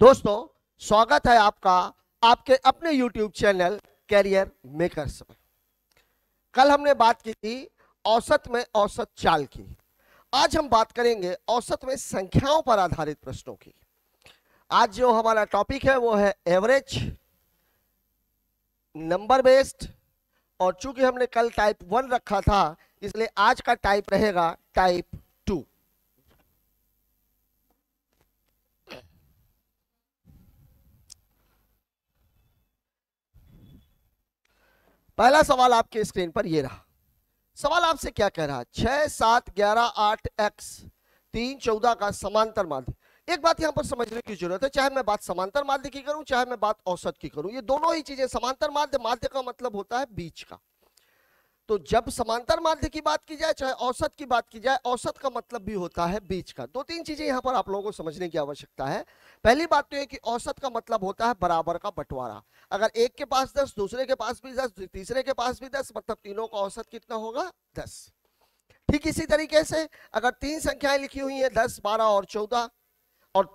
दोस्तों स्वागत है आपका आपके अपने YouTube चैनल कैरियर मेकर्स में कल हमने बात की थी औसत में औसत चाल की आज हम बात करेंगे औसत में संख्याओं पर आधारित प्रश्नों की आज जो हमारा टॉपिक है वो है एवरेज नंबर बेस्ड और चूंकि हमने कल टाइप वन रखा था इसलिए आज का टाइप रहेगा टाइप पहला सवाल आपके स्क्रीन पर यह रहा सवाल आपसे क्या कह रहा छह सात ग्यारह आठ एक्स तीन चौदह का समांतर माध्य एक बात यहां पर समझने की जरूरत है चाहे मैं बात समांतर माध्य की करूं चाहे मैं बात औसत की करूं ये दोनों ही चीजें समांतर माध्य माध्य का मतलब होता है बीच का तो जब समांतर माध्य की बात की जाए चाहे औसत की बात की जाए औसत का मतलब भी होता है बीच का दो तीन चीजें यहां पर आप लोगों को समझने की आवश्यकता है पहली बात तो यह कि औसत का मतलब होता है बराबर का बंटवारा अगर एक के पास दस दूसरे के पास भी दस तीसरे के पास भी दस मतलब तीनों का औसत कितना होगा दस ठीक इसी तरीके से अगर तीन संख्याएं लिखी हुई है दस बारह और चौदह और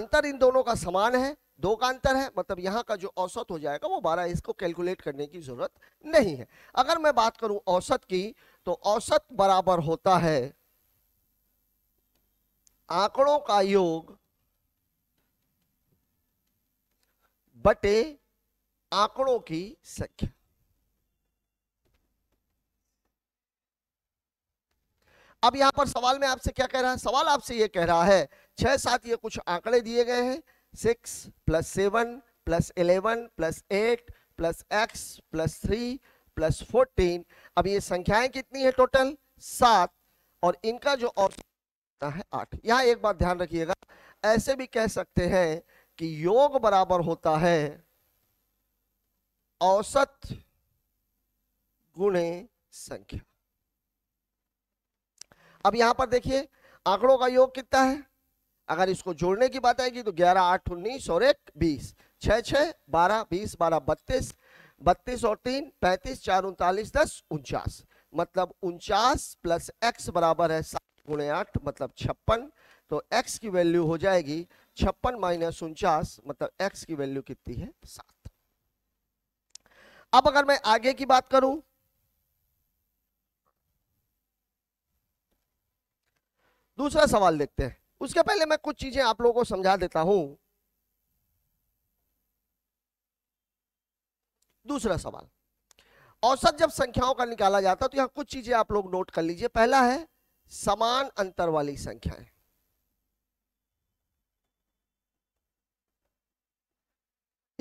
अंतर इन दोनों का समान है दो का अंतर है मतलब यहाँ का जो औसत हो जाएगा वो बारह इसको कैलकुलेट करने की जरूरत नहीं है अगर मैं बात करूं औसत की तो औसत बराबर होता है आंकड़ों का योग बटे आंकड़ों की संख्या अब यहां पर सवाल में आपसे क्या कह रहा है सवाल आपसे यह कह रहा है छह सात ये कुछ आंकड़े दिए गए हैं six plus seven plus eleven plus eight plus X plus three plus fourteen अब ये संख्याएं कितनी है टोटल सात और इनका जो ऑप्शन है आठ यहाँ एक बात ध्यान रखिएगा ऐसे भी कह सकते हैं कि योग बराबर होता है औसत गुणे संख्या अब यहां पर देखिए आंकड़ों का योग कितना है अगर इसको जोड़ने की बात आएगी तो ग्यारह आठ उन्नीस और एक बीस छः छः बारह बीस बारह बत्तीस बत्तीस और तीन पैंतीस चार उनतालीस दस उनचास मतलब उनचास प्लस एक्स बराबर है सात गुणे आठ मतलब छप्पन तो एक्स की वैल्यू हो जाएगी छप्पन माइनस उनचास मतलब एक्स की वैल्यू कितनी है सात अब अगर मैं आगे की बात करूं दूसरा सवाल देखते हैं उसके पहले मैं कुछ चीजें आप लोगों को समझा देता हूं दूसरा सवाल औसत जब संख्याओं का निकाला जाता तो यहां कुछ चीजें आप लोग नोट कर लीजिए पहला है समान अंतर वाली संख्याएं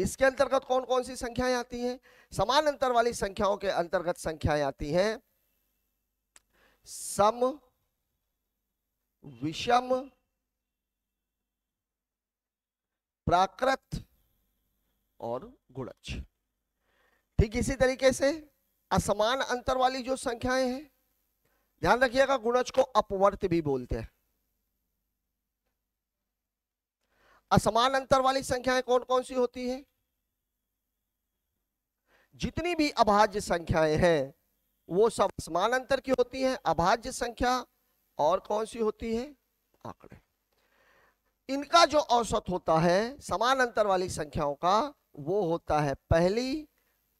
इसके अंतर्गत कौन कौन सी संख्याएं आती हैं समान अंतर वाली संख्याओं के अंतर्गत संख्याएं आती हैं सम विषम प्राकृत और गुणज ठीक इसी तरीके से असमान अंतर वाली जो संख्याएं हैं ध्यान रखिएगा गुणज को अपवर्त भी बोलते हैं असमान अंतर वाली संख्याएं कौन कौन सी होती है जितनी भी अभाज्य संख्याएं हैं वो सब समान अंतर की होती हैं अभाज्य संख्या और कौन सी होती है आंकड़े इनका जो औसत होता है समान अंतर वाली संख्याओं का वो होता है पहली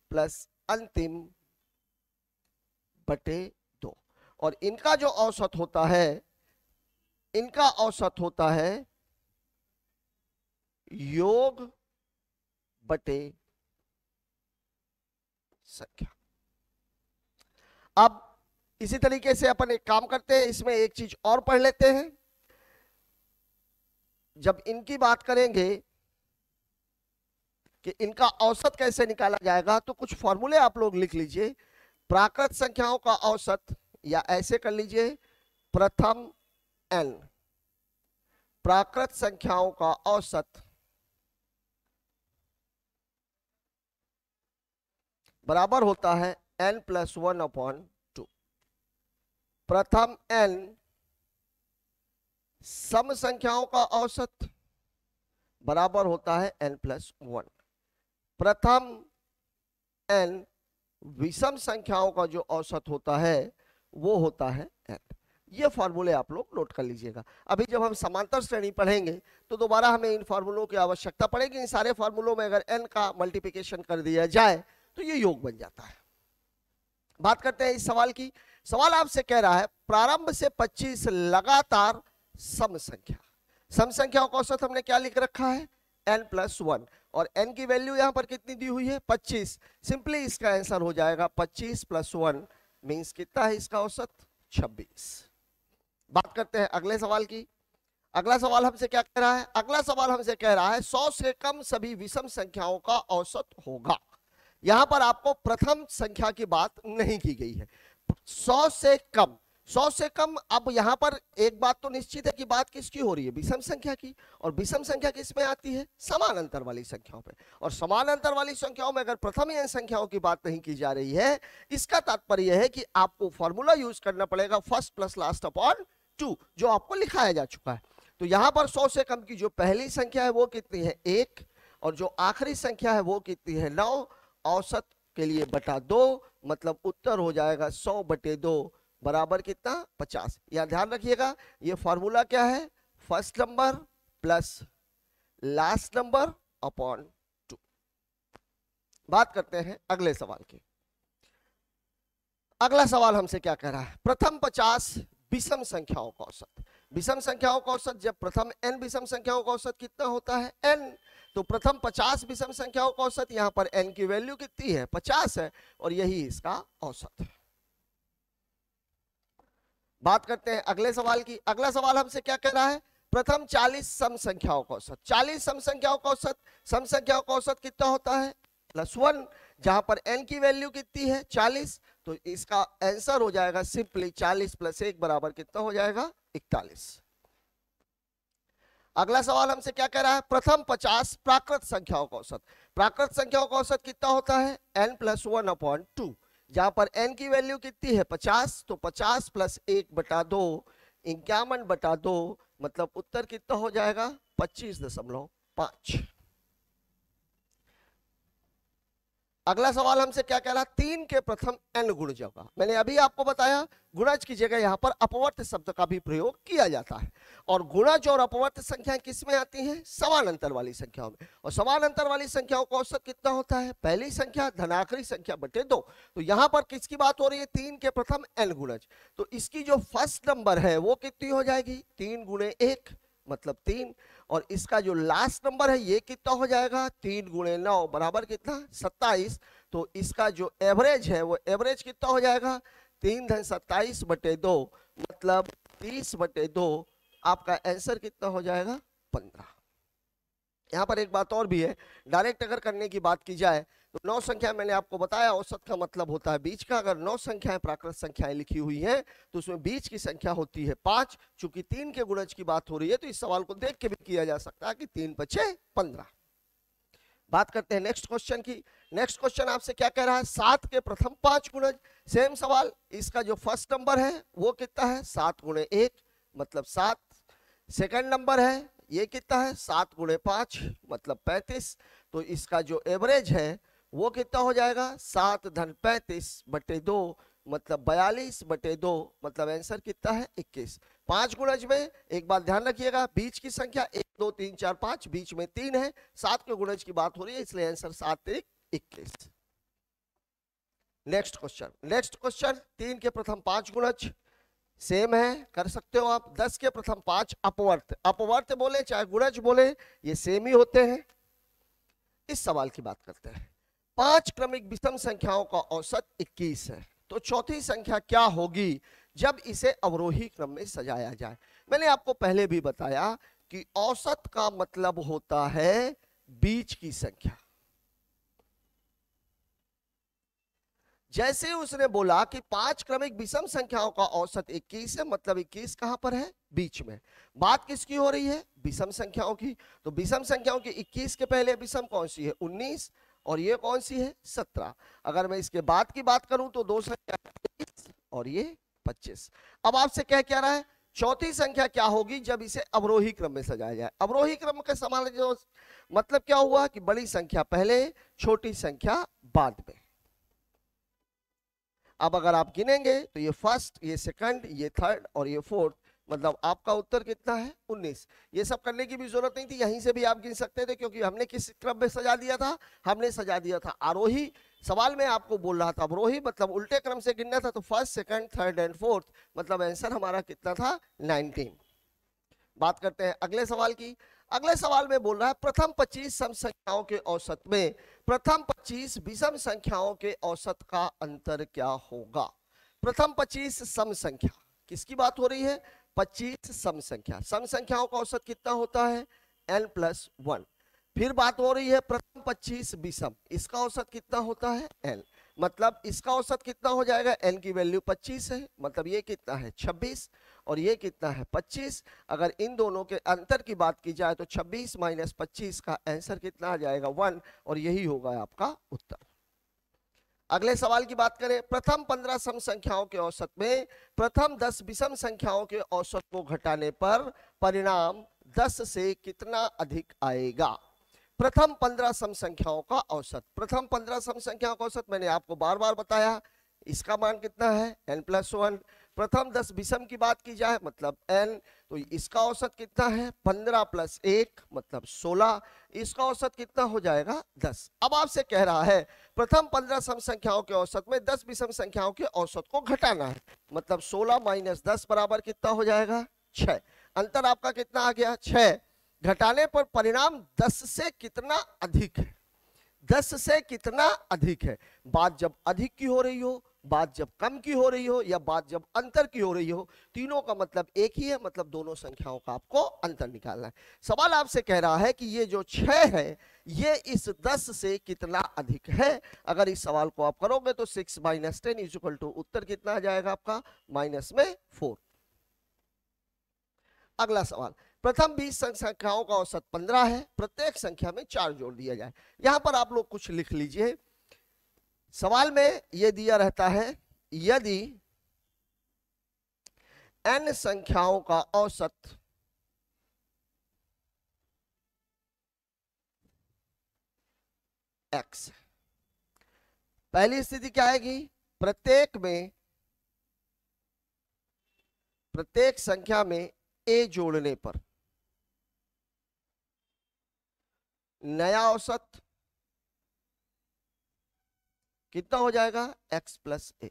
प्लस अंतिम बटे दो और इनका जो औसत होता है इनका औसत होता है योग बटे संख्या अब इसी तरीके से अपन एक काम करते हैं इसमें एक चीज और पढ़ लेते हैं जब इनकी बात करेंगे कि इनका औसत कैसे निकाला जाएगा तो कुछ फॉर्मूले आप लोग लिख लीजिए प्राकृत संख्याओं का औसत या ऐसे कर लीजिए प्रथम एन प्राकृत संख्याओं का औसत बराबर होता है N plus one upon two प्रथम एन सम संख्याओं का औसत बराबर होता है एन प्लस वन प्रथम एन विषम संख्याओं का जो औसत होता है वो होता है एन ये फॉर्मूले आप लोग नोट कर लीजिएगा अभी जब हम समांतर श्रेणी पढ़ेंगे तो दोबारा हमें इन फॉर्मूलों की आवश्यकता पड़ेगी इन सारे फॉर्मूलों में अगर एन का मल्टीप्लिकेशन कर दिया जाए तो ये योग बन जाता है बात करते हैं इस सवाल की सवाल आपसे कह रहा है प्रारंभ से 25 लगातार सम संख्या सम संख्याओं का औसत हमने क्या लिख रखा है एन प्लस वन और एन की वैल्यू यहाँ पर कितनी दी हुई है पच्चीस सिंपली इसका आंसर हो जाएगा पच्चीस प्लस वन मीन्स कितना है इसका औसत छब्बीस बात करते हैं अगले सवाल की अगला सवाल हमसे क्या कह रहा है अगला सवाल हमसे कह रहा है सौ से कम सभी विषम संख्याओं का औसत होगा यहां पर आपको प्रथम संख्या की बात नहीं की गई है सौ से कम सौ से कम अब यहाँ पर एक बात तो निश्चित है कि बात किसकी हो रही है विषम संख्या की और विषम संख्या किसमें आती है समान अंतर वाली संख्याओं पे और समान अंतर वाली संख्याओं में अगर प्रथम एन संख्याओं की बात नहीं की जा रही है इसका तात्पर्य है कि आपको फॉर्मूला यूज करना पड़ेगा first plus last upon two जो आपको लिखाया जा चुका है तो यहाँ पर सौ से कम की जो पहली संख्या है वो कितनी है एक और जो आखिरी संख्या है वो कितनी है नौ औसत के लिए बटा दो मतलब उत्तर हो जाएगा सौ बटे दो बराबर कितना पचास यहाँ ध्यान रखिएगा ये फॉर्मूला क्या है first number plus last number upon two बात करते हैं अगले सवाल की अगला सवाल हमसे क्या कह रहा है प्रथम पचास विषम संख्याओं का औसत विषम संख्याओं का औसत जब प्रथम एन विषम संख्याओं का औसत कितना होता है एन तो प्रथम पचास विषम संख्याओं का औसत यहाँ पर एन की वैल्यू कितनी है पचास है और यही इसका औसत है बात करते हैं अगले सवाल की अगला सवाल हमसे क्या कह रहा है प्रथम 40 सम संख्याओं का औसत 40 सम संख्याओं का औसत सम संख्याओं का औसत कितना होता है प्लस वन जहां पर एन की वैल्यू कितनी है 40 तो इसका आंसर हो जाएगा सिंपली 40 प्लस एक बराबर कितना हो जाएगा 41 अगला सवाल हमसे क्या कह रहा है प्रथम 50 प्राकृत संख्याओं का औसत प्राकृत संख्याओं का औसत कितना होता है N plus one upon two जहां पर एन की वैल्यू कितनी है पचास तो पचास प्लस एक बटा दो इक्यावन बटा दो मतलब उत्तर कितना हो जाएगा पच्चीस दशमलव पांच अगला सवाल हमसे क्या कह रहा तीन के प्रथम एन गुण जगह मैंने अभी आपको बताया गुणज की जगह यहाँ पर अपवर्त शब्द का भी प्रयोग किया जाता है और गुणज और अपवर्त संख्या किस में आती हैं समान अंतर वाली संख्याओं में और समान अंतर वाली संख्याओं का औसत कितना होता है पहली संख्या धनाकरी संख्या बटे दो तो यहाँ पर किसकी बात हो रही है तीन के प्रथम एन गुणज तो इसकी जो फर्स्ट नंबर है वो कितनी हो जाएगी तीन गुणे मतलब तीन और इसका जो लास्ट नंबर है ये कितना हो जाएगा तीन गुणे नौ बराबर कितना सत्ताईस तो इसका जो एवरेज है वो एवरेज कितना हो जाएगा तीन धन सत्ताईस बटे दो मतलब तीस बटे दो आपका आंसर कितना हो जाएगा पंद्रह यहाँ पर एक बात और भी है डायरेक्ट अगर करने की बात की जाए तो नौ संख्या मैंने आपको बताया औसत का मतलब होता है बीच का अगर नौ संख्याएं प्राकृत संख्याएं लिखी हुई हैं तो उसमें बीच की संख्या होती है पांच चूंकि तीन के गुणज की बात हो रही है तो इस सवाल को देख के भी किया जा सकता है कि तीन पचे पंद्रह बात करते हैं नेक्स्ट क्वेश्चन की नेक्स्ट क्वेश्चन आपसे क्या कह रहा है सात के प्रथम पांच गुणज सेम सवाल इसका जो फर्स्ट नंबर है वो कितना है सात गुणे एक मतलब सात सेकंड नंबर है ये कितना है सात गुणे पांच मतलब पैंतीस तो इसका जो एवरेज है वो कितना हो जाएगा सात धन पैंतीस बटे दो मतलब बयालीस बटे दो मतलब आंसर कितना है इक्कीस पांच गुणज में एक बात ध्यान रखिएगा बीच की संख्या एक दो तीन चार पांच बीच में तीन है सात के गुणज की बात हो रही है इसलिए आंसर सात तिरिक इक्कीस नेक्स्ट क्वेश्चन नेक्स्ट क्वेश्चन तीन के प्रथम पांच गुणज सेम है कर सकते हो आप दस के प्रथम पांच अपवर्त अपवर्त बोले चाहे गुणज बोले ये सेम ही होते हैं इस सवाल की बात करते हैं पांच क्रमिक विषम संख्याओं का औसत 21 है तो चौथी संख्या क्या होगी जब इसे अवरोही क्रम में सजाया जाए मैंने आपको पहले भी बताया कि औसत का मतलब होता है बीच की संख्या जैसे उसने बोला कि पांच क्रमिक विषम संख्याओं का औसत 21 है मतलब 21 कहां पर है बीच में बात किसकी हो रही है विषम संख्याओं की तो विषम संख्याओं की 21 के पहले विषम कौन सी है और ये कौन सी है सत्रह अगर मैं इसके बाद की बात करूं तो दो संख्या और ये पच्चीस अब आपसे क्या क्या रहा है चौथी संख्या क्या होगी जब इसे अवरोही क्रम में सजाया जाए अवरोही क्रम के समान मतलब क्या हुआ कि बड़ी संख्या पहले छोटी संख्या बाद में अब अगर आप गिनेंगे तो ये फर्स्ट ये सेकंड ये थर्ड और ये फोर्थ मतलब आपका उत्तर कितना है 19 ये सब करने की भी जरूरत नहीं थी यहीं से भी आप गिन सकते थे क्योंकि हमने किस क्रम में सजा दिया था हमने सजा दिया था आरोही सवाल में आपको बोल रहा था अवरोही मतलब उल्टे क्रम से गिनना था तो first second third and fourth मतलब आंसर हमारा कितना था 19 बात करते हैं अगले सवाल की अगले सवाल में बोल रहा है प्रथम पच्चीस सम संख्याओं के औसत में प्रथम पच्चीस विषम संख्याओं के औसत का अंतर क्या होगा प्रथम पच्चीस सम संख्या किसकी बात हो रही है पच्चीस सम संख्या सम संख्याओं का औसत कितना होता है एन प्लस वन फिर बात हो रही है प्रथम पच्चीस विषम इसका औसत कितना होता है एन मतलब इसका औसत कितना हो जाएगा एन की वैल्यू पच्चीस है मतलब ये कितना है छब्बीस और ये कितना है पच्चीस अगर इन दोनों के अंतर की बात की जाए तो छब्बीस माइनस पच्चीस का आंसर कितना आ जाएगा वन और यही होगा आपका उत्तर अगले सवाल की बात करें प्रथम पंद्रह सम संख्याओं के औसत में प्रथम दस विषम संख्याओं के औसत को घटाने पर परिणाम दस से कितना अधिक आएगा प्रथम पंद्रह सम संख्याओं का औसत प्रथम पंद्रह सम संख्याओं का औसत मैंने आपको बार बार बताया इसका मान कितना है एन प्लस वन प्रथम दस विषम की बात की जाए मतलब एन तो इसका औसत कितना है पंद्रह प्लस एक मतलब सोलह इसका औसत कितना हो जाएगा दस अब आपसे कह रहा है प्रथम पंद्रह सम संख्याओं के औसत में दस विषम संख्याओं के औसत को घटाना है मतलब सोलह माइनस दस बराबर कितना हो जाएगा छ अंतर आपका कितना आ गया छ घटाने पर परिणाम दस से कितना अधिक है दस से कितना अधिक है बात जब अधिक की हो रही हो बात जब कम की हो रही हो या बात जब अंतर की हो रही हो तीनों का मतलब एक ही है मतलब दोनों संख्याओं का आपको अंतर निकालना है सवाल आपसे कह रहा है कि ये जो छः है ये इस दस से कितना अधिक है अगर इस सवाल को आप करोगे तो six minus ten is equal to उत्तर कितना आ जाएगा आपका माइनस में फोर अगला सवाल प्रथम बीस संख्याओं का औसत पंद्रह है प्रत्येक संख्या में चार जोड़ दिया जाए यहां पर आप लोग कुछ लिख लीजिए सवाल में यह दिया रहता है यदि एन संख्याओं का औसत एक्स पहली स्थिति क्या आएगी प्रत्येक में प्रत्येक संख्या में ए जोड़ने पर नया औसत कितना हो जाएगा x प्लस ए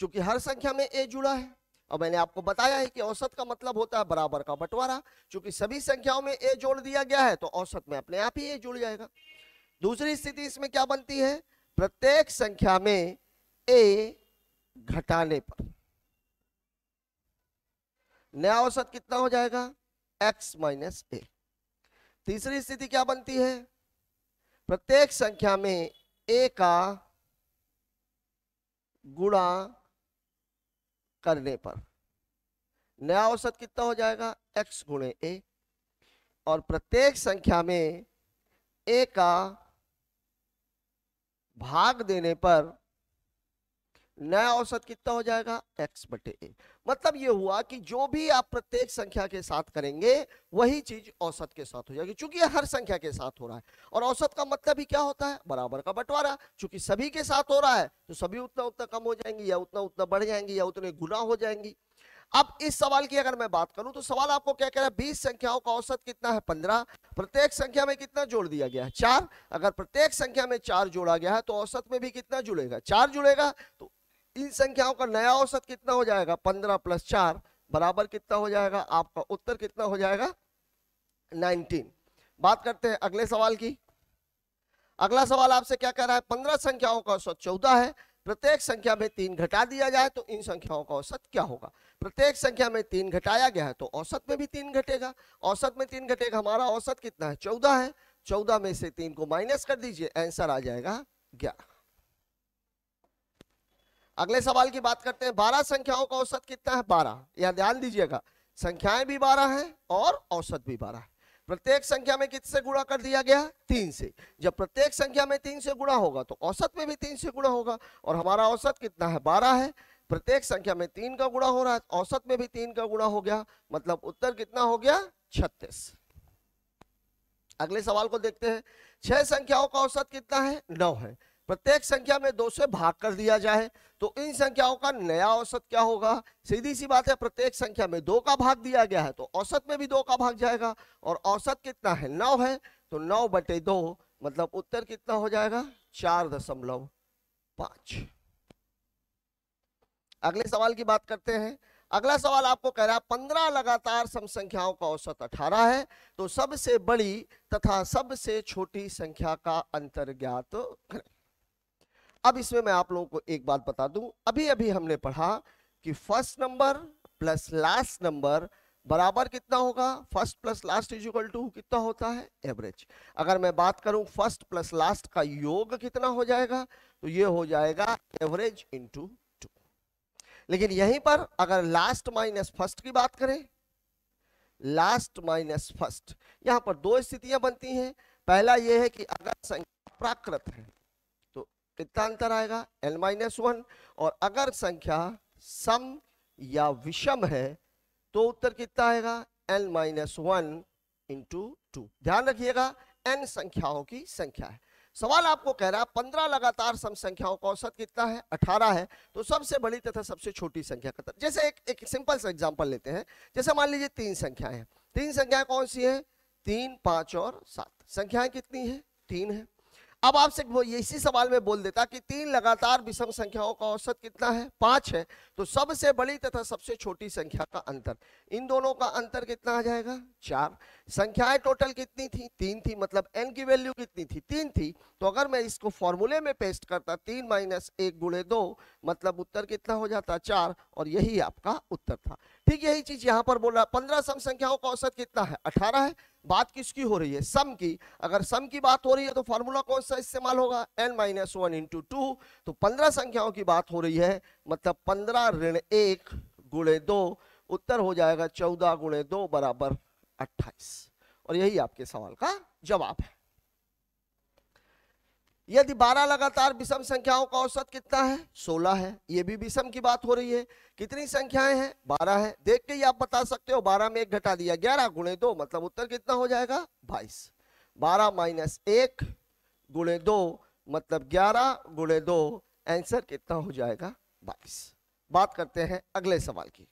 चूंकि हर संख्या में a जुड़ा है और मैंने आपको बताया है कि औसत का मतलब होता है बराबर का बंटवारा चूंकि सभी संख्याओं में a जोड़ दिया गया है तो औसत में अपने आप ही a जुड़ जाएगा दूसरी स्थिति इसमें क्या बनती है प्रत्येक संख्या में a घटाने पर नया औसत कितना हो जाएगा x माइनस ए तीसरी स्थिति क्या बनती है प्रत्येक संख्या में ए का गुणा करने पर नया औसत कितना हो जाएगा x गुणे ए और प्रत्येक संख्या में ए का भाग देने पर नया औसत कितना हो जाएगा x बटे ए मतलब ये हुआ कि जो भी आप प्रत्येक संख्या के साथ करेंगे वही चीज औसत के साथ हो जाएगी क्योंकि हर संख्या के साथ हो रहा है और औसत का मतलब ही क्या होता है बराबर का बंटवारा चूंकि सभी के साथ हो रहा है तो सभी उतना उतना कम हो जाएंगी या उतना उतना बढ़ जाएंगी या उतने गुना हो जाएंगी अब इस सवाल की अगर मैं बात करूं तो सवाल आपको क्या कह रहा है बीस संख्याओं का औसत कितना है पंद्रह प्रत्येक संख्या में कितना जोड़ दिया गया है चार अगर प्रत्येक संख्या में चार जोड़ा गया है तो औसत में भी कितना जुड़ेगा चार जुड़ेगा तो इन संख्याओं का नया औसत कितना हो जाएगा पंद्रह प्लस चार बराबर कितना हो जाएगा आपका उत्तर कितना हो जाएगा नाइनटीन बात करते हैं अगले सवाल की अगला सवाल आपसे क्या कह रहा है पंद्रह संख्याओं का औसत चौदह है प्रत्येक संख्या में तीन घटा दिया जाए तो इन संख्याओं का औसत क्या होगा प्रत्येक संख्या में तीन घटाया गया है तो औसत में भी तीन घटेगा औसत में तीन घटेगा हमारा औसत कितना है चौदह है चौदह में से तीन को माइनस कर दीजिए आंसर आ जाएगा ग्यारह अगले सवाल की बात करते हैं बारह संख्याओं का औसत कितना है बारह यह ध्यान दीजिएगा संख्याएं भी बारह हैं और औसत भी बारह है प्रत्येक संख्या में कितने गुणा कर दिया गया तीन से जब प्रत्येक संख्या में तीन से गुणा होगा तो औसत में भी तीन से गुणा होगा और हमारा औसत कितना है बारह है प्रत्येक संख्या में तीन का गुणा हो रहा है औसत में भी तीन का गुणा हो गया मतलब उत्तर कितना हो गया छत्तीस अगले सवाल को देखते हैं छह संख्याओं का औसत कितना है नौ है प्रत्येक संख्या में दो से भाग कर दिया जाए तो इन संख्याओं का नया औसत क्या होगा सीधी सी बात है प्रत्येक संख्या में दो का भाग दिया गया है तो औसत में भी दो का भाग जाएगा और औसत कितना है नौ है तो नौ बटे दो मतलब उत्तर कितना हो जाएगा चार दशमलव पांच अगले सवाल की बात करते हैं अगला सवाल आपको कह रहा है पंद्रह लगातार सम संख्याओं का औसत अठारह है तो सबसे बड़ी तथा सबसे छोटी संख्या का अंतर्ज्ञात करें अब इसमें मैं आप लोगों को एक बात बता दूं अभी अभी हमने पढ़ा कि first number plus last number बराबर कितना होगा first plus last is equal to कितना होता है एवरेज अगर मैं बात करूं फर्स्ट प्लस लास्ट का योग कितना हो जाएगा तो ये हो जाएगा एवरेज इंटू टू लेकिन यहीं पर अगर लास्ट माइनस फर्स्ट की बात करें लास्ट माइनस फर्स्ट यहां पर दो स्थितियां बनती हैं पहला यह है कि अगर संख्या प्राकृत है कितना अंतर आएगा एल माइनस वन और अगर संख्या सम या विषम है तो उत्तर कितना आएगा L minus one into two ध्यान रखिएगा एन संख्याओं की संख्या है सवाल आपको कह रहा है पंद्रह लगातार सम संख्याओं का औसत कितना है अठारह है तो सबसे बड़ी तथा सबसे छोटी संख्या का जैसे एक एक सिंपल सा एग्जांपल लेते हैं जैसे मान लीजिए तीन संख्याएं हैं तीन संख्याएं कौन सी हैं तीन पाँच और सात संख्याएं कितनी है तीन है अब आपसे इसी सवाल में बोल देता कि तीन लगातार विषम संख्याओं का औसत कितना है पांच है तो सबसे बड़ी तथा सबसे छोटी संख्या का अंतर इन दोनों का अंतर कितना आ जाएगा चार संख्याएं टोटल कितनी थी तीन थी मतलब एन की वैल्यू कितनी थी तीन थी तो अगर मैं इसको फॉर्मूले में पेस्ट करता तीन माइनस एक मतलब उत्तर कितना हो जाता चार और यही आपका उत्तर था ठीक यही चीज यहाँ पर बोल रहा है पंद्रह सम संख्याओं का औसत कितना है अठारह है बात किसकी हो रही है सम की अगर सम की बात हो रही है तो फॉर्मूला कौन सा इस्तेमाल होगा N minus one into two तो पंद्रह संख्याओं की बात हो रही है मतलब पंद्रह ऋण एक गुणे दो उत्तर हो जाएगा चौदह गुणे दो बराबर अट्ठाईस और यही आपके सवाल का जवाब है यदि 12 लगातार विषम संख्याओं का औसत कितना है 16 है ये भी विषम की बात हो रही है कितनी संख्याएं हैं 12 है देख के ही आप बता सकते हो 12 में एक घटा दिया ग्यारह गुणे दो मतलब उत्तर कितना हो जाएगा 22 12 माइनस एक गुणे दो मतलब 11 गुणे दो आंसर कितना हो जाएगा 22 बात करते हैं अगले सवाल की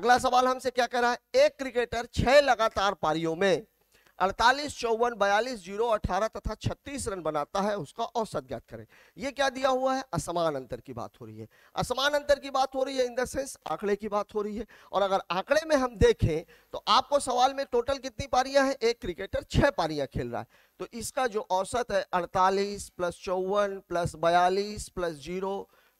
अगला सवाल हमसे क्या कह रहा है एक क्रिकेटर छह लगातार पारियों में अड़तालीस चौवन बयालीस जीरो अठारह तथा छत्तीस रन बनाता है उसका औसत ज्ञात करें ये क्या दिया हुआ है असमान अंतर की बात हो रही है असमान अंतर की बात हो रही है इन द सेंस आंकड़े की बात हो रही है और अगर आंकड़े में हम देखें तो आपको सवाल में टोटल कितनी पारियां हैं एक क्रिकेटर छह पारियां खेल रहा है तो इसका जो औसत है अड़तालीस प्लस चौवन प्लस बयालीस प्लस जीरो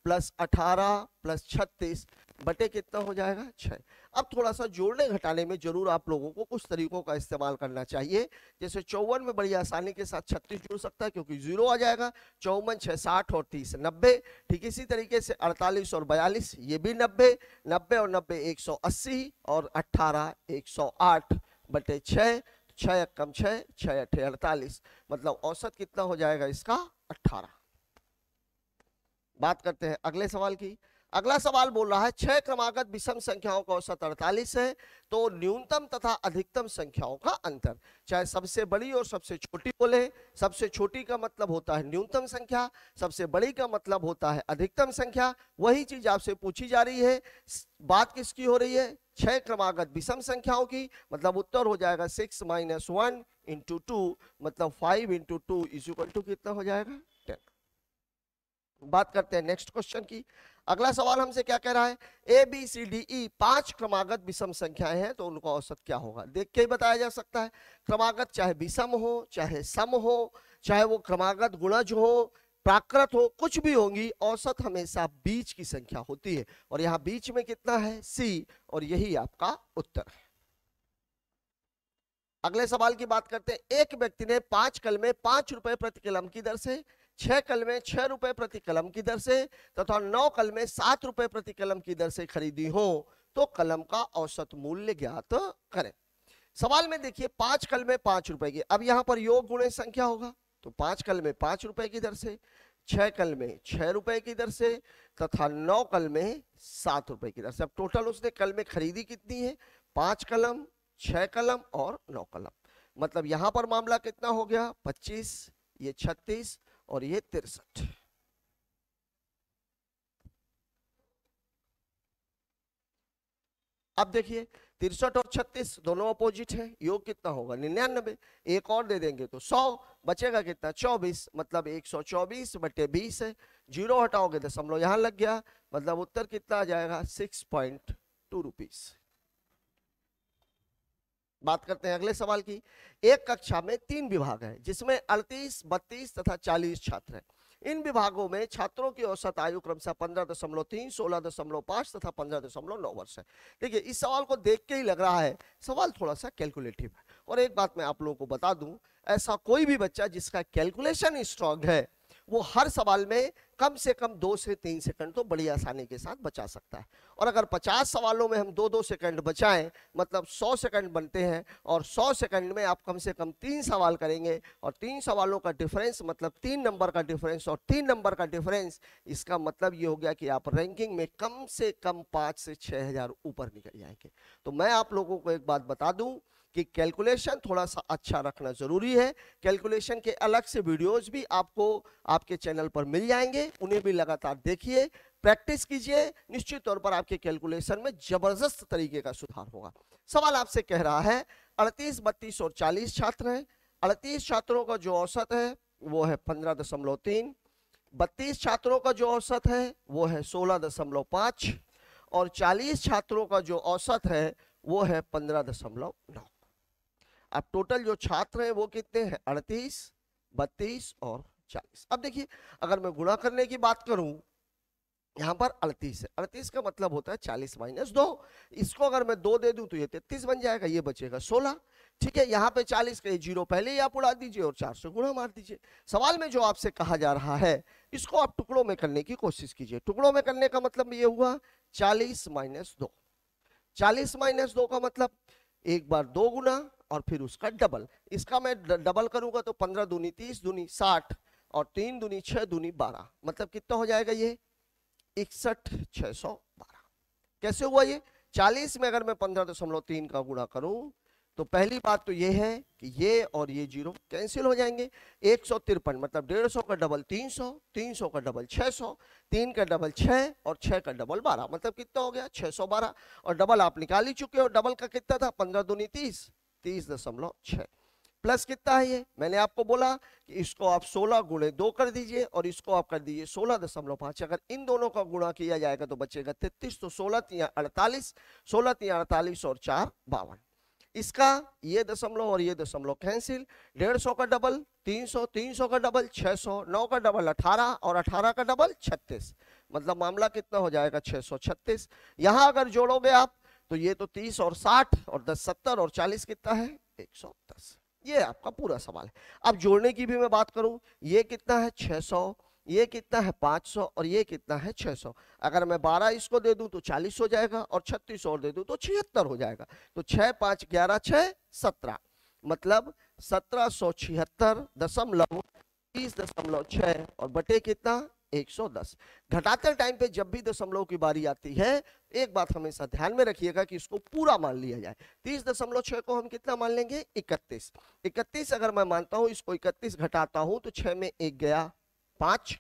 प्लस अठारह प्लस छत्तीस बटे कितना हो जाएगा छः अब थोड़ा सा जोड़ने घटाने में जरूर आप लोगों को कुछ तरीकों का इस्तेमाल करना चाहिए जैसे चौवन में बड़ी आसानी के साथ छत्तीस जुड़ सकता है क्योंकि जीरो आ जाएगा चौवन छः साठ और तीस नब्बे ठीक इसी तरीके से अड़तालीस और बयालीस ये भी नब्बे नब्बे और नब्बे एक सौ अस्सी और अट्ठारह एक सौ आठ बटे छः छः कम छः छः अठे अड़तालीस मतलब औसत कितना हो जाएगा इसका अट्ठारह बात करते हैं अगले सवाल की अगला सवाल बोल रहा है छह क्रमागत विषम संख्याओं का औसत अड़तालीस है तो न्यूनतम तथा अधिकतम संख्याओं का अंतर चाहे सबसे बड़ी और सबसे छोटी बोले सबसे छोटी का मतलब होता है न्यूनतम संख्या सबसे बड़ी का मतलब होता है अधिकतम संख्या वही चीज आपसे पूछी जा रही है बात किसकी हो रही है छह क्रमागत विषम संख्याओं की मतलब उत्तर हो जाएगा six minus one into two मतलब five into two is to कितना हो जाएगा टेन बात करते हैं नेक्स्ट क्वेश्चन की अगला सवाल हमसे क्या कह रहा है A B C D E पांच क्रमागत विषम संख्याएं हैं तो उनका औसत क्या होगा देख के ही बताया जा सकता है क्रमागत चाहे विषम हो चाहे सम हो चाहे वो क्रमागत गुणज हो प्राकृत हो कुछ भी होंगी औसत हमेशा बीच की संख्या होती है और यहाँ बीच में कितना है सी और यही आपका उत्तर है अगले सवाल की बात करते हैं एक व्यक्ति ने पांच कल में पांच रुपए प्रति कलम की दर से छह कलमें छह रुपए प्रति कलम की दर से तथा नौ कलमें सात रुपए प्रति कलम की दर से खरीदी हो तो कलम का औसत मूल्य ज्ञात करें सवाल में देखिए पांच कलमें पांच रुपए की अब यहां पर योग गुणे संख्या होगा तो पांच कलमें पांच रुपए की दर से छह कलमें छह रुपए की दर से तथा नौ कलमें सात रुपए की दर से अब टोटल उसने कलमें खरीदी कितनी है पांच कलम छह कलम और नौ कलम मतलब यहां पर मामला कितना हो गया पच्चीस ये छत्तीस और ये तिरसठ अब देखिए तिरसठ और छत्तीस दोनों अपोजिट है योग कितना होगा निन्यानबे एक और दे देंगे तो सौ बचेगा कितना चौबीस मतलब एक सौ चौबीस बटे बीस है जीरो हटाओगे दशमलव यहां लग गया मतलब उत्तर कितना आ जाएगा सिक्स पॉइंट टू रुपीज़ बात करते हैं अगले सवाल की एक कक्षा में तीन विभाग है जिसमें अड़तीस बत्तीस तथा चालीस छात्र हैं इन विभागों में छात्रों की औसत आयु क्रमशः पंद्रह दशमलव तीन सोलह दशमलव पाँच तथा पंद्रह दशमलव नौ वर्ष है देखिए इस सवाल को देख के ही लग रहा है सवाल थोड़ा सा कैलकुलेटिव है और एक बात मैं आप लोगों को बता दूं ऐसा कोई भी बच्चा जिसका कैलकुलेशन स्ट्रांग है वो हर सवाल में कम से कम दो से तीन सेकंड तो बड़ी आसानी के साथ बचा सकता है और अगर 50 सवालों में हम दो दो सेकंड बचाएं मतलब 100 सेकंड बनते हैं और 100 सेकंड में आप कम से कम तीन सवाल करेंगे और तीन सवालों का डिफरेंस मतलब तीन नंबर का डिफरेंस और तीन नंबर का डिफरेंस इसका मतलब ये हो गया कि आप रैंकिंग में कम से कम पाँच से छः ऊपर निकल जाएंगे तो मैं आप लोगों को एक बात बता दूँ कि कैलकुलेशन थोड़ा सा अच्छा रखना ज़रूरी है कैलकुलेशन के अलग से वीडियोस भी आपको आपके चैनल पर मिल जाएंगे उन्हें भी लगातार देखिए प्रैक्टिस कीजिए निश्चित तौर पर आपके कैलकुलेशन में ज़बरदस्त तरीके का सुधार होगा सवाल आपसे कह रहा है अड़तीस बत्तीस और चालीस छात्र हैं अड़तीस छात्रों का जो औसत है वो है पंद्रह दशमलव तीन बत्तीस छात्रों का जो औसत है वो है सोलह दशमलव पाँच और चालीस छात्रों का जो औसत है वो है पंद्रह दशमलव नौ अब टोटल जो छात्र हैं वो कितने हैं अड़तीस बत्तीस और चालीस अब देखिए अगर मैं गुणा करने की बात करूं यहां पर अड़तीस है अड़तीस का मतलब होता है चालीस माइनस दो इसको अगर मैं दो दे दूं तो ये तेतीस बन जाएगा ये बचेगा सोलह ठीक है यहाँ पे चालीस का ये जीरो पहले ही आप उड़ा दीजिए और चार सौ गुणा मार दीजिए सवाल में जो आपसे कहा जा रहा है इसको आप टुकड़ों में करने की कोशिश कीजिए टुकड़ों में करने का मतलब ये हुआ चालीस माइनस दो चालीस माइनस दो का मतलब एक बार दो गुना और फिर उसका डबल इसका मैं डबल करूंगा तो पंद्रह दूनी तीस दूनी साठ और तीन दूनी छह दूनी बारह मतलब कितना हो जाएगा ये इकसठ छह सौ बारह कैसे हुआ ये चालीस में अगर मैं पंद्रह दशमलव तीन का गुणा करूं तो पहली बात तो ये है कि ये और ये जीरो कैंसिल हो जाएंगे एक सौ तिरपन मतलब डेढ़ सौ का डबल तीन सौ तीन सौ का डबल छः सौ तीन का डबल छः और छः का डबल बारह मतलब कितना हो गया छः सौ बारह और डबल आप निकाल ही चुके हो डबल का कितना था पंद्रह दूनी तीस तीस दशमलव छः प्लस कितना है ये मैंने आपको बोला कि इसको आप 16 गुणे दो कर दीजिए और इसको आप कर दीजिए सोलह दशमलव पांच अगर इन दोनों का गुणा किया जाएगा तो बचेगा तैतीस तो सोलह तिया अड़तालीस सोलह तिया अड़तालीस और चार बावन इसका ये दशमलव और ये दशमलव कैंसिल डेढ़ सौ का डबल तीन सौ तीन सौ का डबल छह सौ नौ का डबल अठारह और अठारह का डबल छत्तीस मतलब मामला कितना हो जाएगा छह सौ छत्तीस यहाँ अगर जोड़ोगे आप तो ये तो तीस और साठ और दस सत्तर और चालीस कितना है एक सौ दस ये आपका पूरा सवाल है अब जोड़ने की भी मैं बात करूं ये कितना है छह सौ ये कितना है 500 और ये कितना है 600 अगर मैं 12 इसको दे दूं तो 40 हो जाएगा और 36 और दे दूं तो छिहत्तर हो जाएगा तो 6 पाँच ग्यारह छः सत्रह मतलब सत्रह सौ छिहत्तर दशमलव तीस दशमलव छः और बटे कितना 110 घटाते टाइम पे जब भी दशमलव की बारी आती है एक बात हमेशा ध्यान में रखिएगा कि इसको पूरा मान लिया जाए तीस दशमलव छह को हम कितना मान लेंगे इकतीस इकतीस अगर मैं मानता हूं इसको इकतीस घटाता हूं तो छह में एक गया पांच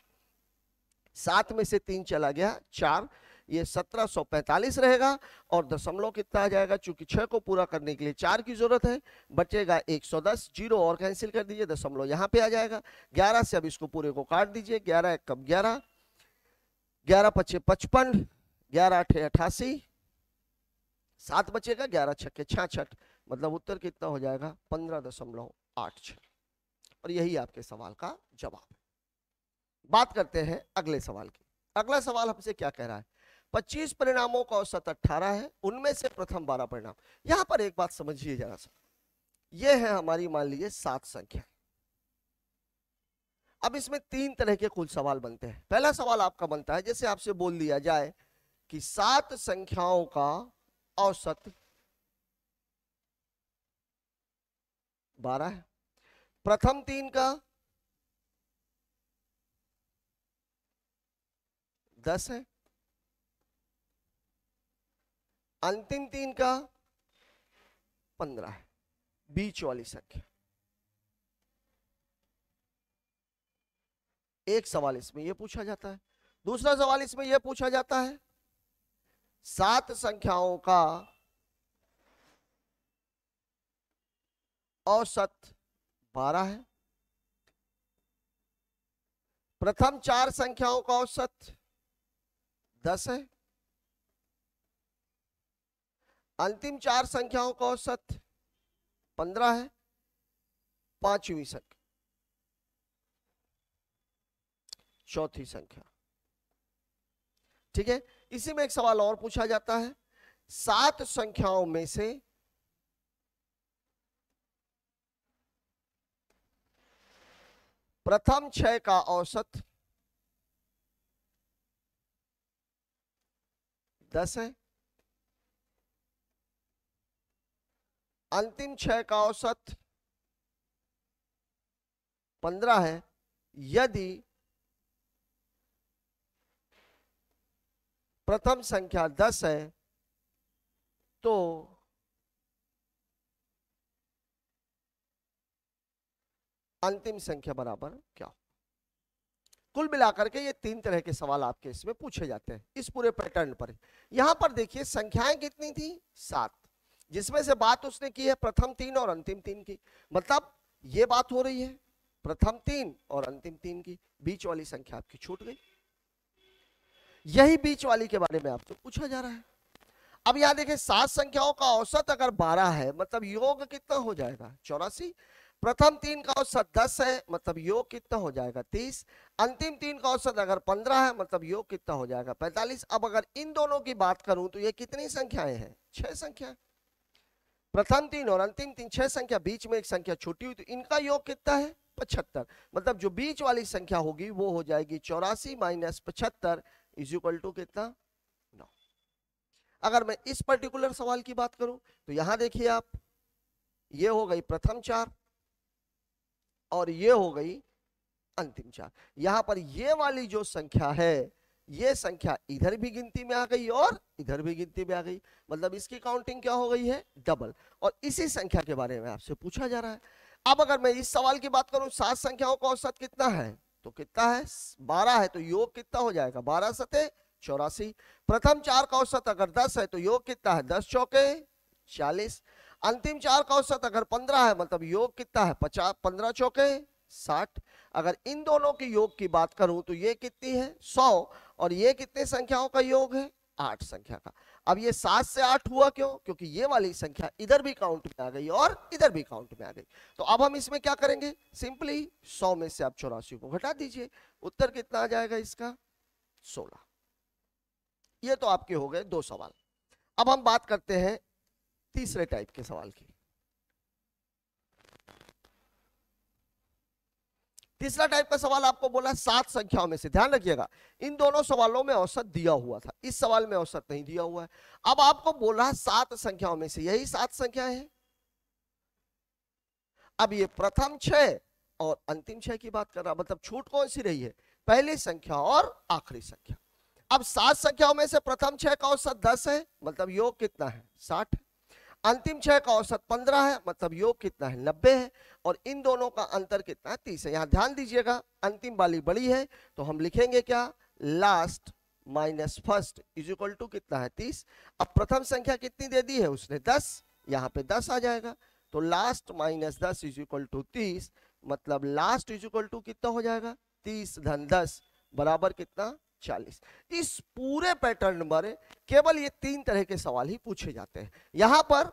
सात में से तीन चला गया चार ये 1745 रहेगा और दशमलव कितना आ जाएगा चूंकि छह को पूरा करने के लिए चार की जरूरत है बचेगा 110 जीरो और कैंसिल कर दीजिए दशमलव यहाँ पे आ जाएगा 11 से अब इसको पूरे को काट दीजिए 11 एक कम 11 ग्यारह पचे पचपन ग्यारह अठे अठासी सात बचेगा ग्यारह छक्के छाछठ मतलब उत्तर कितना हो जाएगा पंद्रह दशमलव आठ और यही आपके सवाल का जवाब है बात करते हैं अगले सवाल की अगला सवाल हमसे क्या कह रहा है 25 परिणामों का औसत 18 है उनमें से प्रथम 12 परिणाम यहां पर एक बात समझिए जरा सा ये है हमारी मान लीजिए सात संख्या अब इसमें तीन तरह के कुल सवाल बनते हैं पहला सवाल आपका बनता है जैसे आपसे बोल दिया जाए कि सात संख्याओं का औसत बारह है प्रथम तीन का दस है अंतिम तीन का पंद्रह है बीच वाली संख्या एक सवाल इसमें यह पूछा जाता है दूसरा सवाल इसमें यह पूछा जाता है सात संख्याओं का औसत बारह है प्रथम चार संख्याओं का औसत दस है अंतिम चार संख्याओं का औसत पंद्रह है पांचवी संख्या चौथी संख्या ठीक है इसी में एक सवाल और पूछा जाता है सात संख्याओं में से प्रथम छह का औसत दस है अंतिम छह का औसत पंद्रह है यदि प्रथम संख्या दस है तो अंतिम संख्या बराबर क्या कुल मिलाकर के ये तीन तरह के सवाल आपके इसमें पूछे जाते हैं इस पूरे पैटर्न पर यहां पर देखिए संख्याएं कितनी थी सात जिसमें से बात उसने की है प्रथम तीन और अंतिम तीन की मतलब ये बात हो रही है प्रथम तीन और अंतिम तीन की बीच वाली संख्या आपकी छूट गई यही बीच वाली के बारे में आपसे पूछा जा रहा है अब यहां देखे सात संख्याओं का औसत अगर बारह है मतलब योग कितना हो जाएगा चौरासी प्रथम तीन का औसत दस है मतलब योग कितना हो जाएगा तीस अंतिम तीन का औसत अगर पंद्रह है मतलब योग कितना हो जाएगा पैंतालीस अब अगर इन दोनों की बात करूं तो ये कितनी संख्याएं हैं छह संख्या प्रथम तीन और अंतिम तीन छह संख्या बीच में एक संख्या छोटी हुई तो इनका योग कितना है पचहत्तर मतलब जो बीच वाली संख्या होगी वो हो जाएगी चौरासी माइनस पचहत्तर इज इक्वल टू कितना नौ अगर मैं इस पर्टिकुलर सवाल की बात करूं तो यहां देखिए आप ये हो गई प्रथम चार और ये हो गई अंतिम चार यहां पर ये वाली जो संख्या है ये संख्या इधर भी गिनती में आ गई और इधर भी गिनती में आ गई मतलब इसकी काउंटिंग क्या हो गई है डबल और इसी संख्या के बारे में आपसे पूछा जा रहा है अब अगर मैं इस सवाल की बात करूं सात संख्याओं का औसत कितना है तो कितना है बारह है तो योग कितना हो जाएगा बारह सतह चौरासी प्रथम चार का औसत अगर दस है तो योग कितना है दस चौके चालीस अंतिम चार का औसत अगर पंद्रह है मतलब योग कितना है पचास पंद्रह चौके साठ अगर इन दोनों के योग की बात करूं तो ये कितनी है सौ और ये कितने संख्याओं का योग है आठ संख्या का अब ये सात से आठ हुआ क्यों क्योंकि ये वाली संख्या इधर भी काउंट में आ गई और इधर भी काउंट में आ गई तो अब हम इसमें क्या करेंगे सिंपली सौ में से आप चौरासी को घटा दीजिए उत्तर कितना आ जाएगा इसका सोलह ये तो आपके हो गए दो सवाल अब हम बात करते हैं तीसरे टाइप के सवाल की तीसरा टाइप का सवाल आपको बोला सात संख्याओं में से ध्यान रखिएगा इन दोनों सवालों में औसत दिया हुआ था इस सवाल में औसत नहीं दिया हुआ है अब आपको बोला सात संख्याओं में से यही सात संख्या है अब ये प्रथम छह और अंतिम छह की बात कर रहा मतलब छूट कौन सी रही है पहली संख्या और आखिरी संख्या अब सात संख्याओं में से प्रथम छह का औसत दस है मतलब योग कितना है साठ है अंतिम छह का औसत पंद्रह है मतलब योग कितना है नब्बे है और इन दोनों का अंतर कितना है तीस है यहां ध्यान दीजिएगा अंतिम वाली बड़ी है तो हम लिखेंगे क्या last minus first is equal to कितना है तीस अब प्रथम संख्या कितनी दे दी है उसने दस यहाँ पे दस आ जाएगा तो लास्ट माइनस दस इज इक्वल टू तीस मतलब लास्ट इज इक्वल टू कितना हो जाएगा तीस धन दस बराबर कितना चालीस इस पूरे पैटर्न पर केवल ये तीन तरह के सवाल ही पूछे जाते हैं यहां पर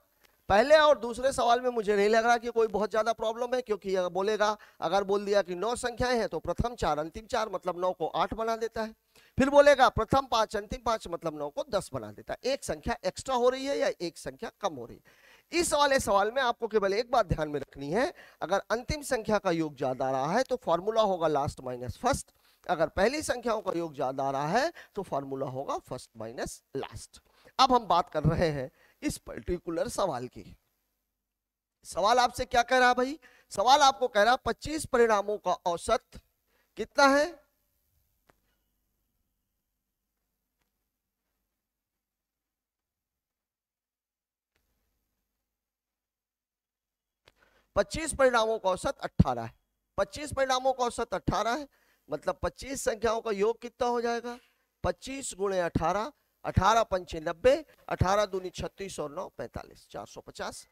पहले और दूसरे सवाल में मुझे नहीं लग रहा कि कोई बहुत ज्यादा प्रॉब्लम है क्योंकि अगर बोलेगा अगर बोल दिया कि नौ संख्याएं हैं तो प्रथम चार अंतिम चार मतलब नौ को आठ बना देता है फिर बोलेगा प्रथम पांच अंतिम पांच मतलब नौ को दस बना देता है एक संख्या एक्स्ट्रा हो रही है या एक संख्या कम हो रही है इस वाले सवाल में आपको केवल एक बात ध्यान में रखनी है अगर अंतिम संख्या का योग ज्यादा रहा है तो फॉर्मूला होगा लास्ट माइनस फर्स्ट अगर पहली संख्याओं का योग ज्यादा आ रहा है तो फॉर्मूला होगा फर्स्ट माइनस लास्ट अब हम बात कर रहे हैं इस पर्टिकुलर सवाल की सवाल आपसे क्या कह रहा भाई सवाल आपको कह रहा पच्चीस परिणामों का औसत कितना है पच्चीस परिणामों का औसत अट्ठारह है पच्चीस परिणामों का औसत अट्ठारह है मतलब 25 संख्याओं का योग कितना हो जाएगा 25 गुणे अठारह अठारह पंचे नब्बे अठारह दूनी छत्तीस और नौ पैंतालीस चार सौ पचास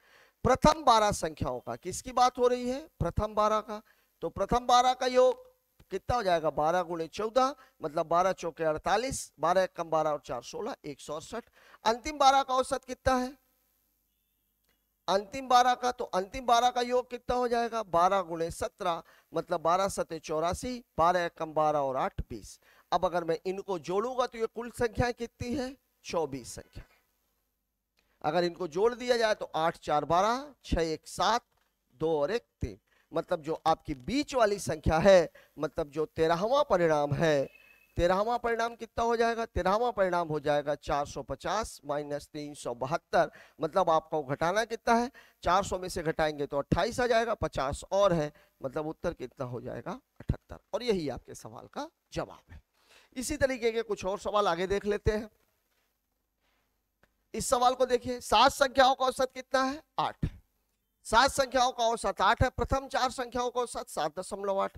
प्रथम बारह संख्याओं का किसकी बात हो रही है प्रथम बारह का तो प्रथम बारह का योग कितना हो जाएगा बारह गुणे चौदह मतलब बारह चौके अड़तालीस बारह कम बारह और चार सोलह एक सौ अड़सठ अंतिम बारह का औसत कितना है अंतिम बारह का तो अंतिम बारह का योग कितना हो जाएगा बारह गुणे सत्रह मतलब बारह सतह चौरासी बारह एकम बारह और आठ बीस अब अगर मैं इनको जोड़ूंगा तो ये कुल संख्या कितनी है चौबीस संख्या अगर इनको जोड़ दिया जाए तो आठ चार बारह छ एक सात दो और एक तीन मतलब जो आपकी बीच वाली संख्या है मतलब जो तेरहवा परिणाम है तेरहवा परिणाम कितना हो जाएगा तेरहवा परिणाम हो जाएगा 450 माइनस तीन सौ बहत्तर मतलब आपको घटाना कितना है 400 में से घटाएंगे तो 28 आ जाएगा 50 और है मतलब उत्तर कितना हो जाएगा अठहत्तर और यही आपके सवाल का जवाब है इसी तरीके के कुछ और सवाल आगे देख लेते हैं इस सवाल को देखिए सात संख्याओं का औसत कितना है आठ सात संख्याओं का औसत आठ है प्रथम चार संख्याओं का औसत सात दशमलव आठ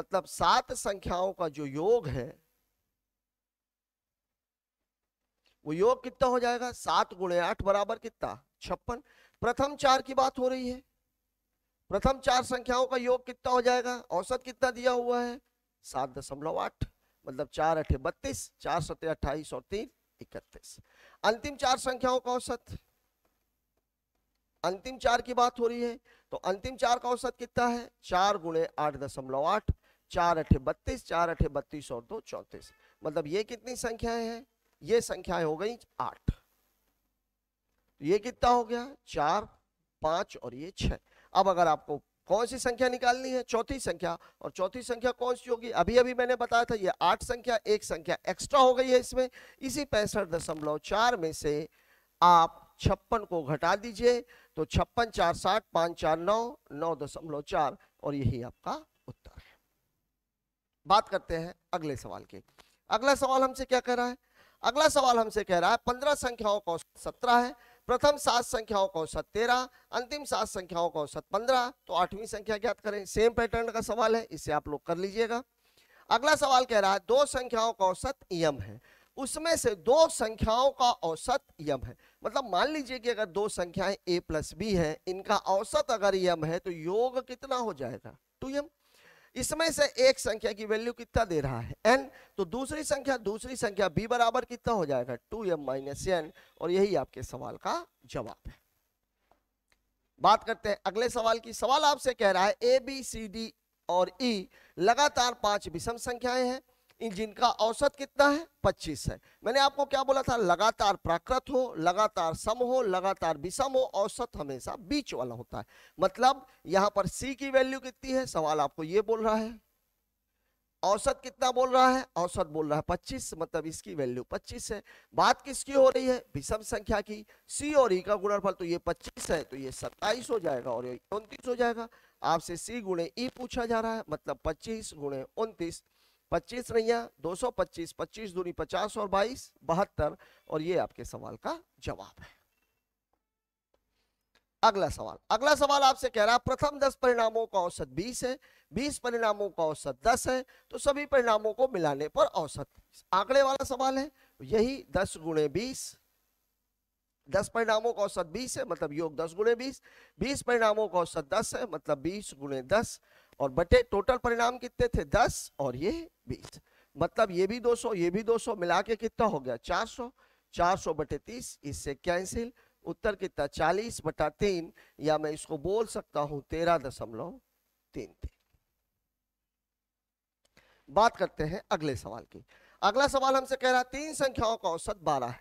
मतलब सात संख्याओं का जो योग है वो योग कितना हो जाएगा सात गुणे आठ बराबर कितना छप्पन प्रथम चार की बात हो रही है प्रथम चार संख्याओं का योग कितना हो जाएगा औसत कितना दिया हुआ है सात दशमलव आठ मतलब चार अठे बत्तीस चार सत्य अट्ठाईस और तीन इकतीस अंतिम चार संख्याओं का औसत अंतिम चार की बात हो रही है तो अंतिम चार का औसत कितना है चार गुणे आठ दशमलव आठ चार अठे बत्तीस चार अठे बत्तीस और दो चौतीस मतलब ये कितनी संख्याएं हैं ये संख्याएं हो गई आठ तो ये कितना हो गया चार पांच और ये छह अब अगर आपको कौन सी संख्या निकालनी है चौथी संख्या और चौथी संख्या कौन सी होगी अभी अभी मैंने बताया था ये आठ संख्या एक संख्या एक्स्ट्रा हो गई है इसमें इसी पैंसठ दशमलव चार में से आप छप्पन को घटा दीजिए तो छप्पन चार साठ पांच चार नौ नौ दशमलव चार और यही आपका उत्तर है बात करते हैं अगले सवाल के अगला सवाल हमसे क्या कह रहा है अगला सवाल हमसे कह रहा है पंद्रह संख्याओं का औसत सत्रह है प्रथम सात संख्याओं का औसत तेरह अंतिम सात संख्याओं का औसत पंद्रह तो आठवीं संख्या ज्ञात करें सेम पैटर्न का सवाल है इसे आप लोग कर लीजिएगा अगला सवाल कह रहा है दो संख्याओं का औसत यम है उसमें से दो संख्याओं का औसत यम है मतलब मान लीजिए कि अगर दो संख्याएं ए प्लस बी है इनका औसत अगर यम है तो योग कितना हो जाएगा टू यम इसमें से एक संख्या की वैल्यू कितना दे रहा है एन तो दूसरी संख्या दूसरी संख्या बी बराबर कितना हो जाएगा टू एम माइनस एन और यही आपके सवाल का जवाब है बात करते हैं अगले सवाल की सवाल आपसे कह रहा है ए बी सी डी और ई e, लगातार पांच विषम संख्याएं हैं जिनका औसत कितना है 25 है मैंने आपको क्या बोला था लगातार प्राकृत हो लगातार सम हो लगातार विषम हो औसत हमेशा बीच वाला होता है मतलब यहां पर सी की वैल्यू कितनी है सवाल आपको ये बोल रहा है औसत कितना बोल रहा है औसत बोल रहा है 25 मतलब इसकी वैल्यू 25 है बात किसकी हो रही है विषम संख्या की सी और ई e का गुणनफल तो ये 25 है तो ये 27 हो जाएगा और ये 29 हो जाएगा आपसे सी गुणे ई e पूछा जा रहा है मतलब 25 गुणे उनतीस पच्चीस रैया दो सौ पच्चीस पच्चीस दूनी पचास और बाईस बहत्तर और ये आपके सवाल का जवाब है अगला सवाल अगला सवाल आपसे कह रहा है प्रथम दस परिणामों का औसत बीस है बीस परिणामों का औसत दस है तो सभी परिणामों को मिलाने पर औसत आंकड़े वाला सवाल है तो यही दस गुणे बीस दस परिणामों का औसत बीस है मतलब योग दस गुणे बीस बीस परिणामों का औसत दस है मतलब बीस गुणे दस और बटे टोटल परिणाम कितने थे दस और ये बीस मतलब ये भी 200 ये भी 200 मिला के कितना हो गया 400 400 बटे तीस इससे कैंसिल उत्तर कितना 40 बटा तीन या मैं इसको बोल सकता हूं तेरह दशमलव तीन तीन बात करते हैं अगले सवाल की अगला सवाल हमसे कह रहा है तीन संख्याओं का औसत बारह है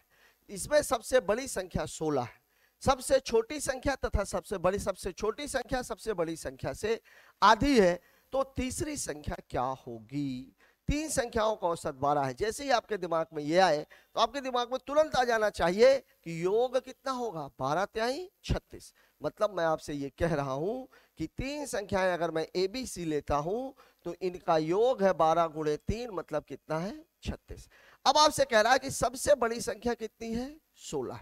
इसमें सबसे बड़ी संख्या सोलह है सबसे छोटी संख्या तथा सबसे बड़ी सबसे छोटी संख्या सबसे बड़ी संख्या से आधी है तो तीसरी संख्या क्या होगी तीन संख्याओं का औसत बारह है जैसे ही आपके दिमाग में ये आए तो आपके दिमाग में तुरंत आ जाना चाहिए कि योग कितना होगा बारह त्याई छत्तीस मतलब मैं आपसे ये कह रहा हूं कि तीन संख्याएं अगर मैं ए बी सी लेता हूं तो इनका योग है बारह गुणे तीन मतलब कितना है छत्तीस अब आपसे कह रहा है कि सबसे बड़ी संख्या कितनी है सोलह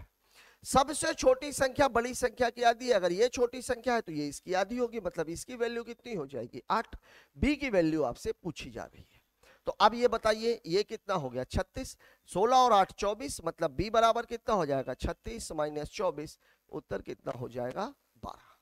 सबसे छोटी संख्या बड़ी संख्या की आधी अगर ये छोटी संख्या है तो ये इसकी आधी होगी मतलब इसकी वैल्यू कितनी हो जाएगी आठ बी की वैल्यू आपसे पूछी जा रही है तो अब ये बताइए ये कितना हो गया छत्तीस सोलह और आठ चौबीस मतलब बी बराबर कितना हो जाएगा छत्तीस माइनस चौबीस उत्तर कितना हो जाएगा बारह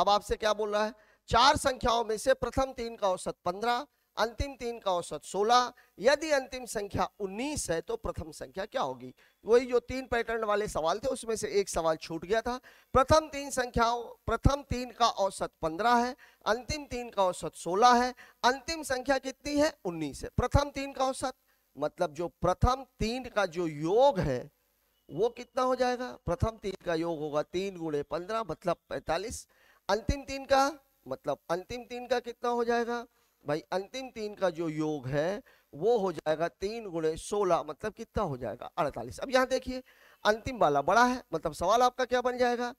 अब आपसे क्या बोल रहा है चार संख्याओं में से प्रथम तीन का औसत पंद्रह अंतिम तीन का औसत 16 यदि अंतिम संख्या 19 है तो प्रथम संख्या क्या होगी वही जो तीन पैटर्न वाले सवाल थे उसमें से एक सवाल छूट गया था प्रथम तीन संख्याओं प्रथम तीन का औसत 15 है अंतिम तीन का औसत 16 है अंतिम संख्या कितनी है 19 है प्रथम तीन का औसत मतलब जो प्रथम तीन का जो योग है वो कितना हो जाएगा प्रथम तीन का योग होगा तीन गुणे पंद्रह मतलब पैतालीस अंतिम तीन का मतलब अंतिम तीन का कितना हो जाएगा भाई अंतिम तीन का जो योग है वो हो जाएगा तीन गुणे सोलह मतलब कितना हो जाएगा अड़तालीस अब यहाँ देखिए अंतिम वाला बड़ा है मतलब सवाल आपका क्या बन जाएगा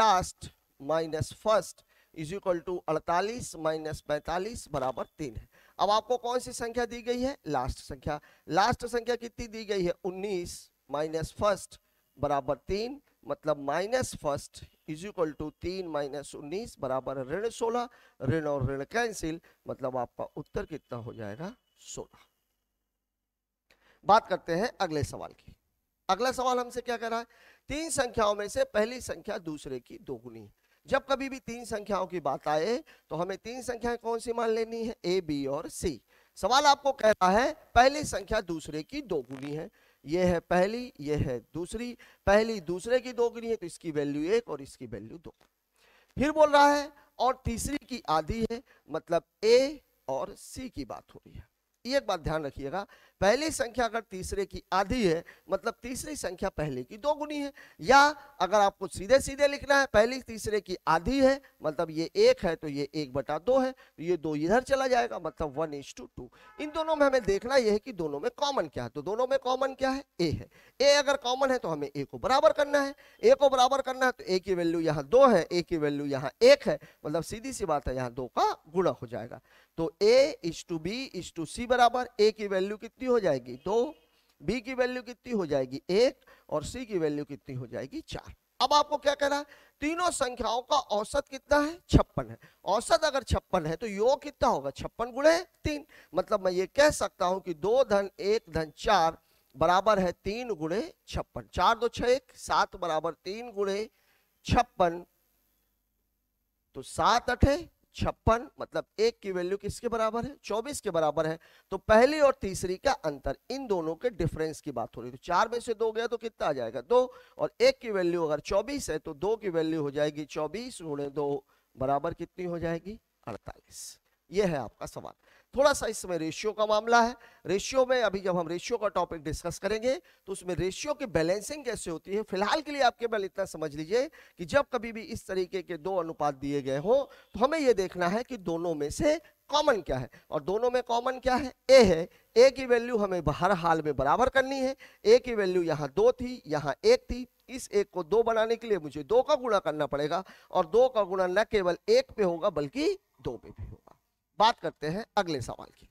last minus first is equal to अड़तालीस माइनस पैंतालीस बराबर तीन है अब आपको कौन सी संख्या दी गई है लास्ट संख्या लास्ट संख्या कितनी दी गई है उन्नीस माइनस फर्स्ट बराबर तीन मतलब minus first is equal to तीन माइनस उन्नीस बराबर ऋण सोलह ऋण और ऋण कैंसिल मतलब आपका उत्तर कितना हो जाएगा सोलह बात करते हैं अगले सवाल की अगला सवाल हमसे क्या कह रहा है तीन संख्याओं में से पहली संख्या दूसरे की दोगुनी है जब कभी भी तीन संख्याओं की बात आए तो हमें तीन संख्याएं कौन सी मान लेनी है ए बी और सी सवाल आपको कह रहा है पहली संख्या दूसरे की दोगुनी है ये है पहली ये है दूसरी पहली दूसरे की दोगुनी है तो इसकी वैल्यू एक और इसकी वैल्यू दो फिर बोल रहा है और तीसरी की आधी है मतलब ए और सी की बात हो रही है एक बात ध्यान रखिएगा पहली संख्या अगर तीसरे की आधी है मतलब तीसरी संख्या पहले की दो गुनी है या अगर आपको सीधे सीधे लिखना है पहली तीसरे की आधी है मतलब ये एक है तो ये एक बटा दो है तो ये दो इधर चला जाएगा मतलब वन इज टू टू इन दोनों में हमें देखना यह है कि दोनों में कॉमन क्या है तो दोनों में कॉमन क्या है ए है ए अगर कॉमन है तो हमें ए को बराबर करना है ए को बराबर करना है तो ए की वैल्यू यहाँ दो है ए की वैल्यू यहाँ एक है मतलब सीधी सी बात है यहाँ दो का गुणा हो जाएगा तो A is to B is to C बराबर ए की वैल्यू कितनी हो जाएगी दो बी की वैल्यू कितनी हो जाएगी एक और सी की वैल्यू कितनी हो जाएगी चार अब आपको क्या कह रहा है तीनों संख्याओं का औसत कितना है छप्पन है औसत अगर छप्पन है तो योग कितना होगा छप्पन गुणे तीन मतलब मैं ये कह सकता हूं कि दो धन एक धन चार बराबर है तीन गुणे छप्पन चार दो छ एक सात बराबर तीन गुणे छप्पन तो सात अठे छप्पन मतलब एक की वैल्यू किसके बराबर है चौबीस के बराबर है तो पहली और तीसरी का अंतर इन दोनों के डिफरेंस की बात हो रही है तो चार में से दो गया तो कितना आ जाएगा दो और एक की वैल्यू अगर चौबीस है तो दो की वैल्यू हो जाएगी चौबीस गुणे दो बराबर कितनी हो जाएगी अड़तालीस यह है आपका सवाल थोड़ा सा इसमें रेशियो का मामला है रेशियो में अभी जब हम रेशियो का टॉपिक डिस्कस करेंगे तो उसमें रेशियो की बैलेंसिंग कैसे होती है फिलहाल के लिए आप केवल इतना समझ लीजिए कि जब कभी भी इस तरीके के दो अनुपात दिए गए हों तो हमें यह देखना है कि दोनों में से कॉमन क्या है और दोनों में कॉमन क्या है ए है ए की वैल्यू हमें हर हाल में बराबर करनी है ए की वैल्यू यहाँ दो थी यहाँ एक थी इस एक को दो बनाने के लिए मुझे दो का गुणा करना पड़ेगा और दो का गुणा न केवल एक पे होगा बल्कि दो पे भी होगा बात करते हैं अगले सवाल की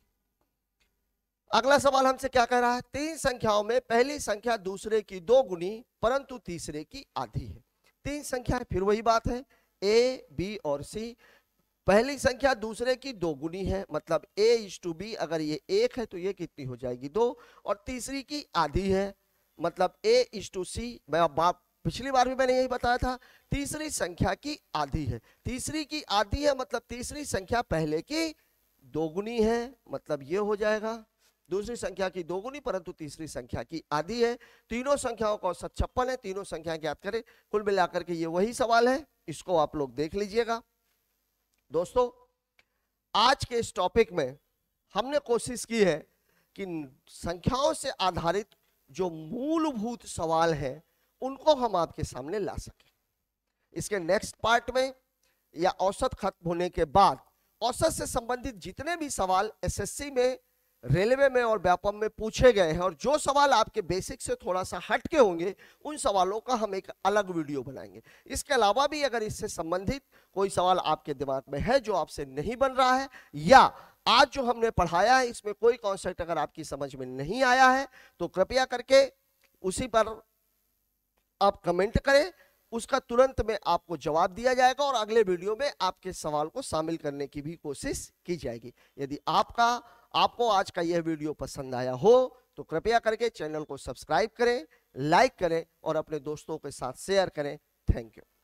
अगला सवाल हमसे क्या कह रहा है तीन संख्याओं में पहली संख्या दूसरे की दो गुनी परंतु तीसरे की आधी है तीन संख्या फिर वही बात है ए बी और सी पहली संख्या दूसरे की दो गुनी है मतलब ए इज टू बी अगर ये एक है तो ये कितनी हो जाएगी दो और तीसरी की आधी है मतलब ए इज टू सी मैं पिछली बार भी मैंने यही बताया था तीसरी संख्या की आधी है तीसरी की आधी है मतलब तीसरी संख्या पहले की दोगुनी है मतलब ये हो जाएगा दूसरी संख्या की दोगुनी परंतु तीसरी संख्या की आधी है तीनों संख्याओं का औसत छप्पन है तीनों संख्या ज्ञात करें कुल मिलाकर के ये वही सवाल है इसको आप लोग देख लीजिएगा दोस्तों आज के इस टॉपिक में हमने कोशिश की है कि संख्याओं से आधारित जो मूलभूत सवाल है उनको हम आपके सामने ला सकें इसके नेक्स्ट पार्ट में या औसत खत्म होने के बाद औसत से संबंधित जितने भी सवाल एसएससी में रेलवे में और व्यापम में पूछे गए हैं और जो सवाल आपके बेसिक से थोड़ा सा हटके होंगे उन सवालों का हम एक अलग वीडियो बनाएंगे इसके अलावा भी अगर इससे संबंधित कोई सवाल आपके दिमाग में है जो आपसे नहीं बन रहा है या आज जो हमने पढ़ाया है इसमें कोई कॉन्सेप्ट अगर आपकी समझ में नहीं आया है तो कृपया करके उसी पर आप कमेंट करें उसका तुरंत में आपको जवाब दिया जाएगा और अगले वीडियो में आपके सवाल को शामिल करने की भी कोशिश की जाएगी यदि आपका आपको आज का यह वीडियो पसंद आया हो तो कृपया करके चैनल को सब्सक्राइब करें लाइक करें और अपने दोस्तों के साथ शेयर करें थैंक यू